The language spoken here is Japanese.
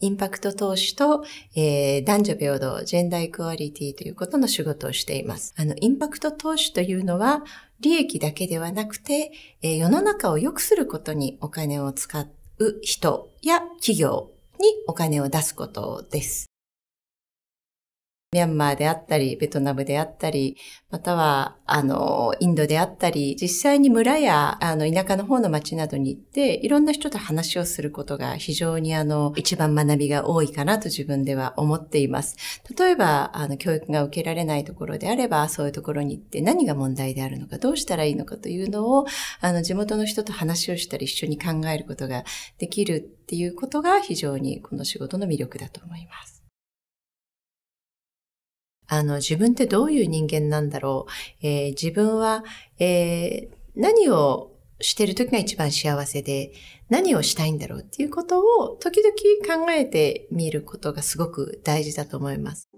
インパクト投資と、えー、男女平等、ジェンダーイクアリティということの仕事をしています。あの、インパクト投資というのは、利益だけではなくて、えー、世の中を良くすることにお金を使う人や企業にお金を出すことです。ミャンマーであったり、ベトナムであったり、または、あの、インドであったり、実際に村や、あの、田舎の方の町などに行って、いろんな人と話をすることが非常に、あの、一番学びが多いかなと自分では思っています。例えば、あの、教育が受けられないところであれば、そういうところに行って何が問題であるのか、どうしたらいいのかというのを、あの、地元の人と話をしたり、一緒に考えることができるっていうことが非常にこの仕事の魅力だと思います。あの、自分ってどういう人間なんだろう。えー、自分は、えー、何をしてる時が一番幸せで、何をしたいんだろうっていうことを時々考えてみることがすごく大事だと思います。